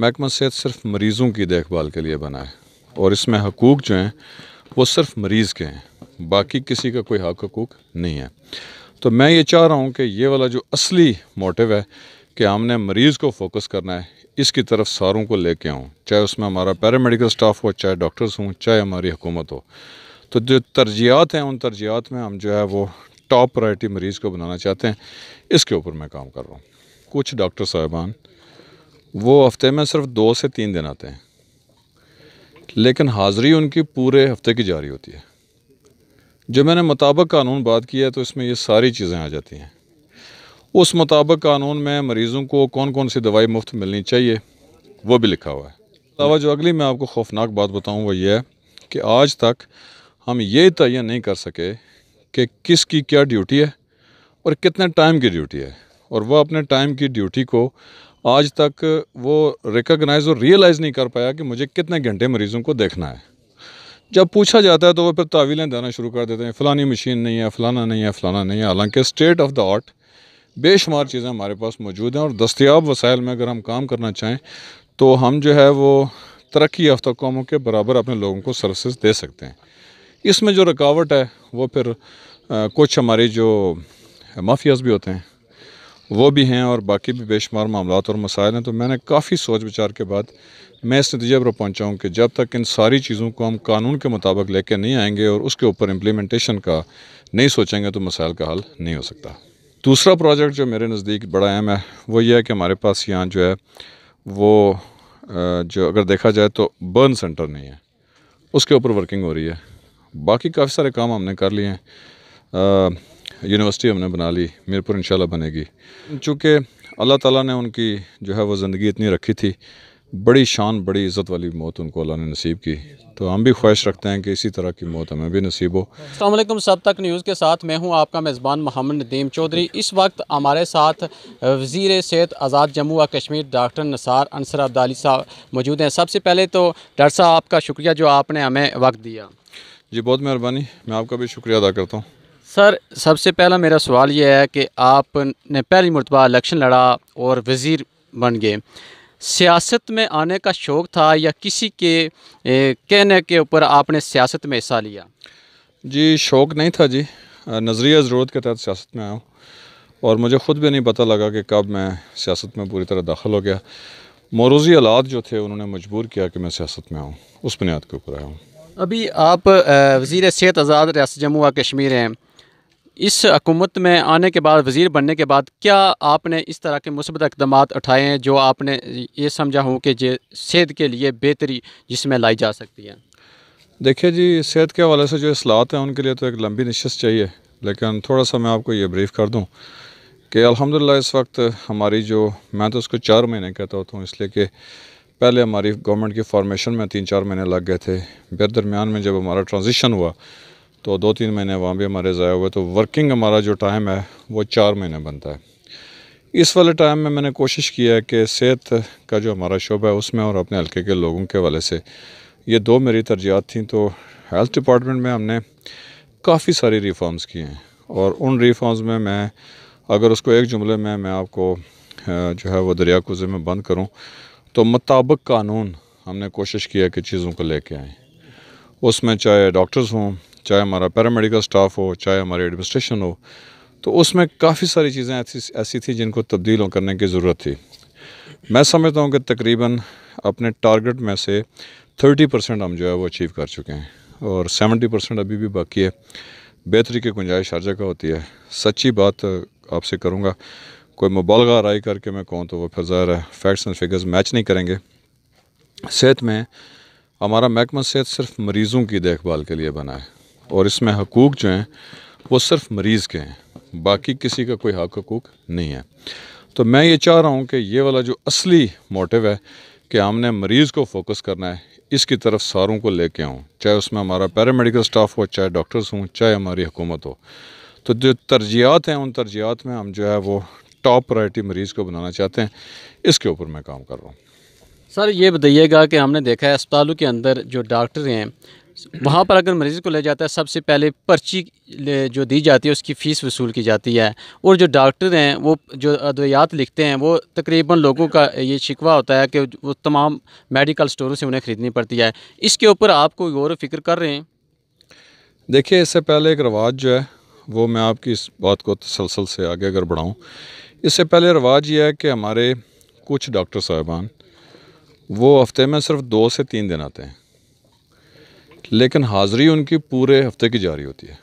महकमा सेहत सिर्फ मरीज़ों की देखभाल के लिए बना है और इसमें हकूक़ जो हैं वो सिर्फ मरीज़ के हैं बाकी किसी का कोई हक हकूक नहीं है तो मैं ये चाह रहा हूँ कि ये वाला जो असली मोटिव है कि हमने मरीज़ को फोकस करना है इसकी तरफ सारों को लेके आऊँ चाहे उसमें हमारा पैरामेडिकल स्टाफ हो चाहे डॉक्टर्स हों चाहे हमारी हुकूमत हो तो जो तरजियात हैं उन तरजियात में हम जो है वो टॉप प्रायरिटी मरीज़ को बनाना चाहते हैं इसके ऊपर मैं काम कर रहा हूँ कुछ डॉक्टर साहबान वो हफ्ते में सिर्फ दो से तीन दिन आते हैं लेकिन हाज़री उनकी पूरे हफ्ते की जारी होती है जो मैंने मुताबिक कानून बात किया है तो इसमें ये सारी चीज़ें आ जाती हैं उस मुताबिक कानून में मरीज़ों को कौन कौन सी दवाई मुफ्त मिलनी चाहिए वो भी लिखा हुआ है अलावा जो अगली मैं आपको खौफनाक बात बताऊँ वो ये है कि आज तक हम ये तय नहीं कर सके कि किसकी क्या ड्यूटी है और कितने टाइम की ड्यूटी है और वह अपने टाइम की ड्यूटी को आज तक वो रिकगनाइज़ और रियलाइज़ नहीं कर पाया कि मुझे कितने घंटे मरीज़ों को देखना है जब पूछा जाता है तो वो फिर तावीलें देना शुरू कर देते हैं फ़लानी मशीन नहीं है फ़लाना नहीं है फ़लाना नहीं है हालांकि स्टेट ऑफ द आर्ट बेशुमार चीज़ें हमारे पास मौजूद हैं और दस्तियाब वसाइल में अगर हम काम करना चाहें तो हम जो है वो तरक्की याफ्ता कौमों के बराबर अपने लोगों को सर्विस दे सकते हैं इसमें जो रुकावट है वो फिर आ, कुछ हमारे जो माफियाज भी होते हैं वो भी हैं और बाकी भी बेशुमार मामला और मसाइल हैं तो मैंने काफ़ी सोच विचार के बाद मैं इस नतीजे पर पहुँचा हूँ कि जब तक इन सारी चीज़ों को हम कानून के मुताबिक लेके नहीं आएंगे और उसके ऊपर इम्प्लीमेंटेशन का नहीं सोचेंगे तो मसाइल का हल नहीं हो सकता दूसरा प्रोजेक्ट जो मेरे नज़दीक बड़ा अहम है वो ये है कि हमारे पास यहाँ जो है वो जो अगर देखा जाए तो बर्न सेंटर नहीं है उसके ऊपर वर्किंग हो रही है बाकी काफ़ी सारे काम हमने कर लिए हैं यूनिवर्सिटी हमने बना ली मीरपुर इंशाल्लाह बनेगी चूँकि अल्लाह ताला ने उनकी जो है वो ज़िंदगी इतनी रखी थी बड़ी शान बड़ी इज़्ज़त वाली मौत उनको अल्लाह ने नसीब की तो हम भी ख्वाहिश रखते हैं कि इसी तरह की मौत हमें भी नसीब हो अल्लाम सब तक न्यूज़ के साथ मैं हूँ आपका मेज़बान मोहम्मद नदीम चौधरी इस वक्त हमारे साथ वज़ी सेहत आज़ाद जम्मू और कश्मीर डॉक्टर नसार अंसर अब्दाली साहब मौजूद हैं सबसे पहले तो डॉक्टर साहब आपका शुक्रिया जो आपने हमें वक्त दिया जी बहुत मेहरबानी मैं आपका भी शुक्रिया अदा करता हूँ सर सबसे पहला मेरा सवाल यह है कि आपने पहली मरतबा इलेक्शन लड़ा और वज़ीर बन गए सियासत में आने का शौक़ था या किसी के ए, कहने के ऊपर आपने सियासत में हिस्सा लिया जी शौक़ नहीं था जी नज़रिया ज़रूरत के तहत सियासत में आया हूँ और मुझे ख़ुद भी नहीं पता लगा कि कब मैं सियासत में पूरी तरह दाखिल हो गया मोरूजी हालात जो थे उन्होंने मजबूर किया कि मैं सियासत में आऊँ उस बुनियाद के ऊपर आया हूँ अभी आप वज़ी सेहत आज़ाद रियासत जम्मू व कश्मीर हैं इस हकूमत में आने के बाद वज़ी बनने के बाद क्या आपने इस तरह के मुसबत इकदाम उठाए हैं जो आपने ये समझा हूँ कि जे सेहत के लिए बेहतरी जिसमें लाई जा सकती है देखिए जी सेहत के हवाले से जो असलाहत हैं उनके लिए तो एक लंबी नशस्त चाहिए लेकिन थोड़ा सा मैं आपको ये ब्रीफ़ कर दूँ कि अलहमदिल्ला इस वक्त हमारी जो मैं तो उसको चार महीने कहता होता हूँ इसलिए कि पहले हमारी गवर्नमेंट की फॉर्मेशन में तीन चार महीने लग गए थे फिर दरमियान में जब हमारा ट्रांजिशन हुआ तो दो तीन महीने वहाँ भी हमारे ज़ाया हुए तो वर्किंग हमारा जो टाइम है वो चार महीने बनता है इस वाले टाइम में मैंने कोशिश किया है कि सेहत का जो हमारा शोबा है उसमें और अपने हल्के के लोगों के हवाले से ये दो मेरी तरजियात थी तो हेल्थ डिपार्टमेंट में हमने काफ़ी सारी रिफॉर्म्स किए हैं और उन रिफॉर्म्स में मैं अगर उसको एक जुमले में मैं आपको जो है वो दरिया कुजे में बंद करूँ तो मुताबिक कानून हमने कोशिश किया कि चीज़ों को लेके आएँ उसमें चाहे डॉक्टर्स हों चाहे हमारा पैरामेडिकल स्टाफ हो चाहे हमारे एडमिनिस्ट्रेशन हो तो उसमें काफ़ी सारी चीज़ें ऐसी ऐसी थी जिनको तब्दील करने की ज़रूरत थी मैं समझता हूँ कि तकरीबन अपने टारगेट में से 30 परसेंट हम जो है वो अचीव कर चुके हैं और 70 परसेंट अभी भी बाकी है बेहतरी की गुंजाइश हर जगह होती है सच्ची बात आपसे करूँगा कोई मुबालगा राय करके मैं कहूँ तो वह फिर ज़ाहिर है फैक्ट्स एंड फिगर्स मैच नहीं करेंगे सेहत में हमारा महकमा सेहत सिर्फ मरीज़ों की देखभाल के लिए बना है और इसमें हकूक़ जो हैं वो सिर्फ मरीज़ के हैं बाकी किसी का कोई हक हकूक नहीं है तो मैं ये चाह रहा हूँ कि ये वाला जो असली मोटिव है कि हमने मरीज़ को फोकस करना है इसकी तरफ सारों को लेके आऊँ चाहे उसमें हमारा पैरामेडिकल स्टाफ हो चाहे डॉक्टर्स हों चाहे हमारी हुकूमत हो तो जो तरजीहत हैं उन तरजीहत में हम जो है वो टॉप प्रायरिटी मरीज़ को बनाना चाहते हैं इसके ऊपर मैं काम कर रहा हूँ सर ये बताइएगा कि हमने देखा है अस्पतालों के अंदर जो डॉक्टर हैं वहाँ पर अगर मरीज़ को ले जाता है सबसे पहले पर्ची जो दी जाती है उसकी फ़ीस वसूल की जाती है और जो डॉक्टर हैं वो जो अद्वियात लिखते हैं वो तकरीबन लोगों का ये शिकवा होता है कि वो तमाम मेडिकल स्टोरों से उन्हें ख़रीदनी पड़ती है इसके ऊपर आप कोई गौर फिक्र कर रहे हैं देखिए इससे पहले एक रवाज जो है वो मैं आपकी इस बात को तसलसल से आगे अगर बढ़ाऊँ इससे पहले रवाज ये है कि हमारे कुछ डॉक्टर साहबान वो हफ्ते में सिर्फ दो से तीन दिन आते हैं लेकिन हाज़री उनकी पूरे हफ्ते की जारी होती है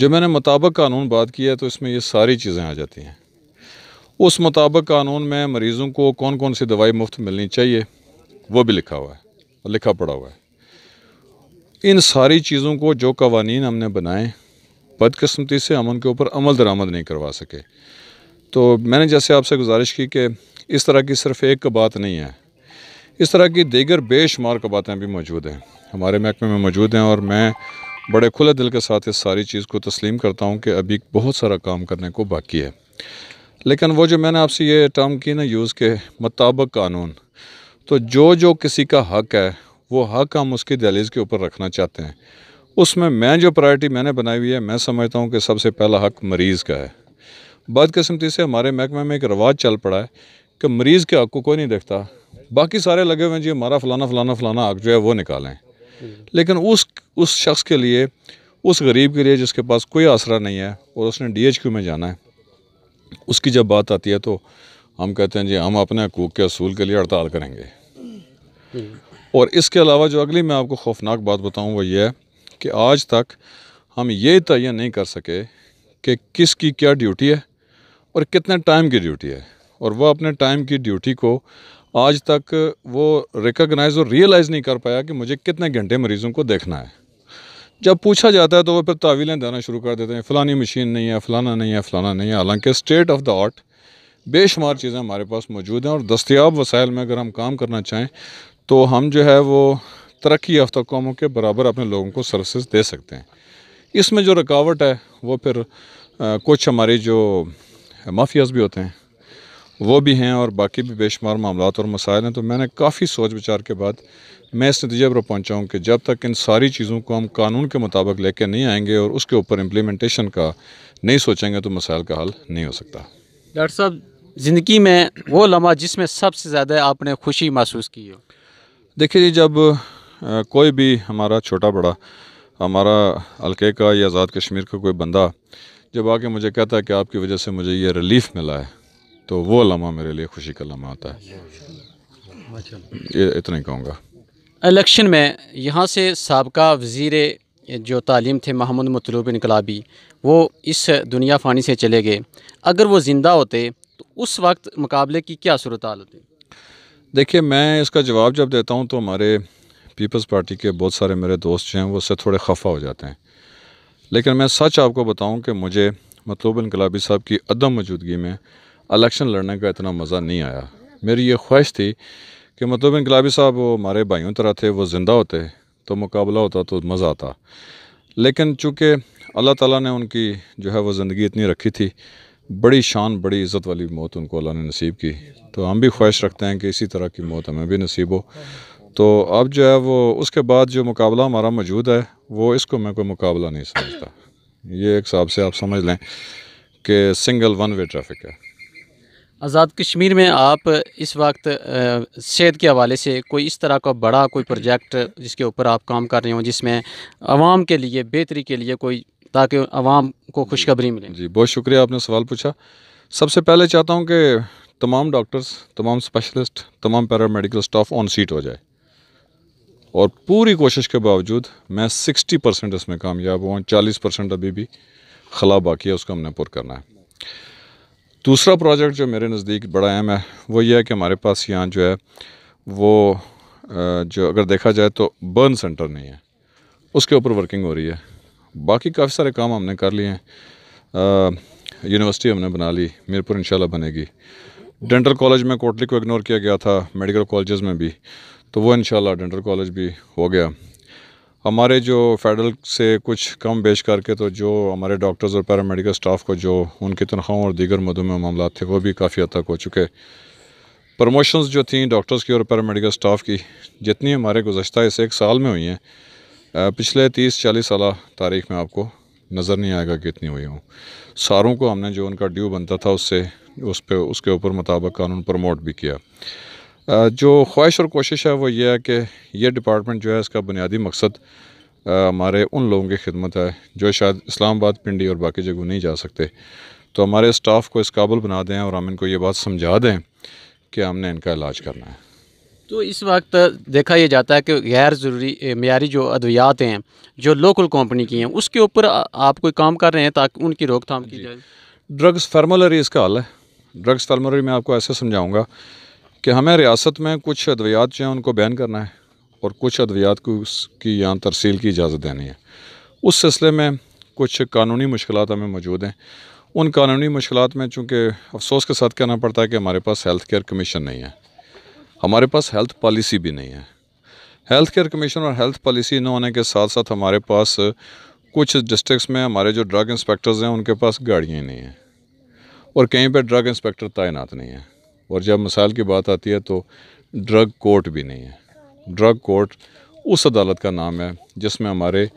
जो मैंने मुताबक कानून बात किया तो इसमें ये सारी चीज़ें आ जाती हैं उस मुताबक कानून में मरीज़ों को कौन कौन सी दवाई मुफ्त मिलनी चाहिए वो भी लिखा हुआ है और लिखा पड़ा हुआ है इन सारी चीज़ों को जो कवानी हमने बनाए बदकस्मती से हम उनके ऊपर अमल दरामद नहीं करवा सके तो मैंने जैसे आपसे गुजारिश की कि इस तरह की सिर्फ़ एक बात नहीं है इस तरह की दीगर बेशुमार कबातें भी मौजूद हैं हमारे महकमे में मौजूद हैं और मैं बड़े खुले दिल के साथ इस सारी चीज़ को तस्लीम करता हूँ कि अभी बहुत सारा काम करने को बाकी है लेकिन वो जो मैंने आपसे ये टर्म की ना यूज़ के मुताबिक कानून तो जो जो किसी का हक है वो हक हम उसकी दहलीज के ऊपर रखना चाहते हैं उसमें मैं जो प्रायरिटी मैंने बनाई हुई है मैं समझता हूँ कि सबसे पहला हक मरीज़ का है बदकस्मती से हमारे महकमे में एक रवाज चल पड़ा है कि मरीज़ के हक को कोई नहीं देखता बाकी सारे लगे हुए हैं जी हमारा फ़लाना फ़लाना फ़लाना आग जो है वो निकालें लेकिन उस उस शख्स के लिए उस गरीब के लिए जिसके पास कोई आसरा नहीं है और उसने डी एच क्यू में जाना है उसकी जब बात आती है तो हम कहते हैं जी हम अपने हकूक़ के असूल के लिए हड़ताल करेंगे और इसके अलावा जो अगली मैं आपको खौफनाक बात बताऊँ वो ये है कि आज तक हम ये तयन नहीं कर सके कि किसकी क्या ड्यूटी है और कितने टाइम की ड्यूटी है और वह अपने टाइम की ड्यूटी को आज तक वो रिकगनाइज़ और रियलाइज़ नहीं कर पाया कि मुझे कितने घंटे मरीज़ों को देखना है जब पूछा जाता है तो वो फिर तावीलें देना शुरू कर देते हैं फ़लानी मशीन नहीं है फ़लाना नहीं है फ़लाना नहीं है हालांकि स्टेट ऑफ द आर्ट बेशुमार चीज़ें हमारे पास मौजूद हैं और दस्तियाब वसाइल में अगर हम काम करना चाहें तो हम जो है वो तरक्की याफ्ता कौमों के बराबर अपने लोगों को सर्विस दे सकते हैं इसमें जो रुकावट है वो फिर आ, कुछ हमारे जो माफियाज भी होते हैं वो भी हैं और बाकी भी बेशुमार मामला और मसाइल हैं तो मैंने काफ़ी सोच विचार के बाद मैं इस नतीजे पर पहुँचा हूँ कि जब तक इन सारी चीज़ों को हम कानून के मुताबिक लेके नहीं आएंगे और उसके ऊपर इम्प्लीमेंटेशन का नहीं सोचेंगे तो मसाइल का हल नहीं हो सकता डॉक्टर साहब ज़िंदगी में वो लम्हा जिसमें सबसे ज़्यादा आपने खुशी महसूस की हो देखिए जी जब कोई भी हमारा छोटा बड़ा हमारा हल्के का या आज़ाद कश्मीर का कोई बंदा जब आके मुझे कहता है कि आपकी वजह से मुझे ये रिलीफ़ मिला है तो वो लम्हा मेरे लिए खुशी का लम्हा होता है इतना ही कहूँगा इलेक्शन में यहाँ से सबका वज़ीर जो तालीम थे महमूद मतलूब इनकलाबी वो इस दुनिया फ़ानी से चले गए अगर वो ज़िंदा होते तो उस वक्त मुकाबले की क्या सूरत हाल होती देखिए मैं इसका जवाब जब देता हूँ तो हमारे पीपल्स पार्टी के बहुत सारे मेरे दोस्त जो हैं वो उससे थोड़े खफा हो जाते हैं लेकिन मैं सच आपको बताऊँ कि मुझे मतलूब इनकलाबी साहब की अदम मौजूदगी में इलेक्शन लड़ने का इतना मज़ा नहीं आया मेरी ये ख्वाहिश थी कि मतलब इनकलाबी साहब वो हमारे भाइयों तरह थे वो ज़िंदा होते तो मुकाबला होता तो मज़ा आता लेकिन चूँकि अल्लाह ताला ने उनकी जो है वो ज़िंदगी इतनी रखी थी बड़ी शान बड़ी इज़्ज़त वाली मौत उनको अल्लाह ने नसीब की तो हम भी ख्वाहिश रखते हैं कि इसी तरह की मौत हमें भी नसीब हो तो अब जो है वो उसके बाद जो मुकाबला हमारा मौजूद है वो इसको मैं कोई मुकाबला नहीं समझता ये एक हिसाब से आप समझ लें कि सिंगल वन वे ट्रैफिक है आज़ाद कश्मीर में आप इस वक्त सेहत के हवाले से कोई इस तरह का बड़ा कोई प्रोजेक्ट जिसके ऊपर आप काम कर रहे हो जिसमें आवाम के लिए बेहतरी के लिए कोई ताकि आवाम को खुशखबरी मिले जी बहुत शुक्रिया आपने सवाल पूछा सबसे पहले चाहता हूँ कि तमाम डॉक्टर्स तमाम स्पेशलिस्ट तमाम पैरामेडिकल स्टाफ ऑन सीट हो जाए और पूरी कोशिश के बावजूद मैं 60 परसेंट इसमें कामयाब हुआ चालीस परसेंट अभी भी खला बाकी है उसका हमने पुर करना है दूसरा प्रोजेक्ट जो मेरे नज़दीक बड़ा अहम है वो ये है कि हमारे पास यहाँ जो है वो जो अगर देखा जाए तो बर्न सेंटर नहीं है उसके ऊपर वर्किंग हो रही है बाकी काफ़ी सारे काम हमने कर लिए हैं यूनिवर्सिटी हमने बना ली मीरपुर इंशाल्लाह बनेगी डेंटल कॉलेज में कोटली को इग्नोर किया गया था मेडिकल कॉलेज़ में भी तो वो इंशाल्लाह डेंटल कॉलेज भी हो गया हमारे जो फेडरल से कुछ कम बेच करके तो जो हमारे डॉक्टर्स और पैरामेडिकल स्टाफ को जो उनकी तनख्वाहों और दीगर मदों में मामला थे वो भी काफ़ी हद तक हो चुके प्रमोशंस जो थी डॉक्टर्स की और पैरामेडिकल स्टाफ की जितनी हमारे गुजशत इस एक साल में हुई हैं पिछले तीस चालीस साल तारीख में आपको नज़र नहीं आएगा कि इतनी हुई हूँ सारों को हमने जो उनका ड्यू बनता था उससे उस पर उसके ऊपर मुताबिक कानून प्रमोट भी किया जो ख्वाहिश और कोशिश है वो ये है कि ये डिपार्टमेंट जो है इसका बुनियादी मकसद हमारे उन लोगों की खिदमत है जो शायद इस्लामाबाद पिंडी और बाकी जगह नहीं जा सकते तो हमारे स्टाफ को इस काबुल बना दें और हम इनको ये बात समझा दें कि हमने इनका इलाज करना है तो इस वक्त देखा यह जाता है कि गैर ज़रूरी मैारी जो अद्वियात हैं जो लोकल कंपनी की हैं उसके ऊपर आप कोई काम कर रहे हैं ताकि उनकी रोकथाम की जाए ड्रग्स फार्मोलरी इसका हल है ड्रग्स फार्मोलरी मैं आपको ऐसे समझाऊँगा कि हमें रियासत में कुछ अद्वियात जो हैं उनको बैन करना है और कुछ अद्वियात को उसकी यहाँ तरसील की इजाज़त देनी है उस सिलसिले में कुछ कानूनी मुश्किल हमें मौजूद हैं उन कानूनी मुश्किल में चूँकि अफसोस के साथ कहना पड़ता है कि हमारे पास हेल्थ केयर कमीशन नहीं है हमारे पास हेल्थ पॉलिसी भी नहीं है हेल्थ केयर कमीशन और हेल्थ पॉलिसी न होने के साथ साथ हमारे पास कुछ डिस्ट्रिक्स में हमारे जो ड्रग इंस्पेक्टर्स हैं उनके पास गाड़ियाँ नहीं हैं और कहीं पर ड्रग इंस्पेक्टर तैनात नहीं हैं और जब मिसाल की बात आती है तो ड्रग कोर्ट भी नहीं है ड्रग कोर्ट उस अदालत का नाम है जिसमें हमारे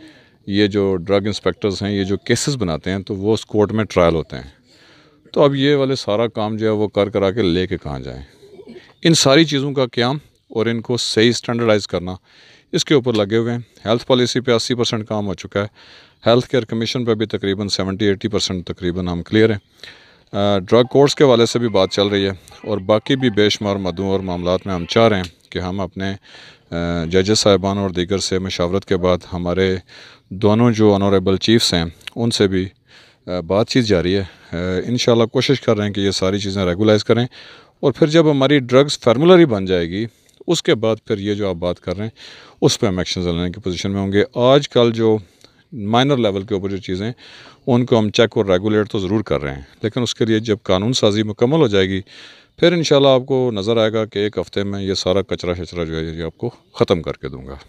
ये जो ड्रग इंस्पेक्टर्स हैं ये जो केसेस बनाते हैं तो वो उस कोर्ट में ट्रायल होते हैं तो अब ये वाले सारा काम जो है वो कर करा के ले के कहाँ जाएँ इन सारी चीज़ों का क्याम और इनको सही स्टैंडर्डाइज करना इसके ऊपर लगे हुए हैं हेल्थ पॉलिसी पे 80 परसेंट काम हो चुका है हेल्थ केयर कमीशन पे भी तकरीबन 70-80 परसेंट तकरीबन हम क्लियर हैं ड्रग कोर्स के वाले से भी बात चल रही है और बाकी भी बेशुमार मदों और मामला में हम चाह रहे हैं कि हम अपने जजेस साहिबान और दीगर से मशावरत के बाद हमारे दोनों जो ऑनरेबल चीफ्स हैं उनसे भी बातचीत जारी है इन कोशिश कर रहे हैं कि ये सारी चीज़ें रेगुलाइज करें और फिर जब हमारी ड्रग्स फार्मूलरी बन जाएगी उसके बाद फिर ये जो आप बात कर रहे हैं उस पर हम एक्शन लेने की पोजीशन में होंगे आज कल जो माइनर लेवल के ऊपर जो चीज़ें उनको हम चेक और रेगुलेट तो ज़रूर कर रहे हैं लेकिन उसके लिए जब कानून साजी मुकम्मल हो जाएगी फिर इन आपको नज़र आएगा कि एक हफ़्ते में ये सारा कचरा शचरा जो है ये आपको ख़त्म करके दूँगा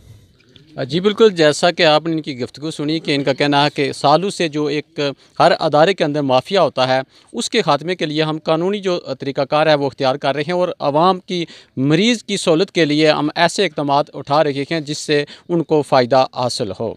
हाँ जी बिल्कुल जैसा कि आपने इनकी गुफ्तु सुनी कि इनका कहना है कि सालों से जो एक हर अदारे के अंदर माफिया होता है उसके खात्मे के लिए हम कानूनी जो तरीक़ाकार है वो अख्तियार कर रहे हैं और आवाम की मरीज़ की सहूलत के लिए हम ऐसे इकदाम उठा रहे हैं जिससे उनको फ़ायदा हासिल हो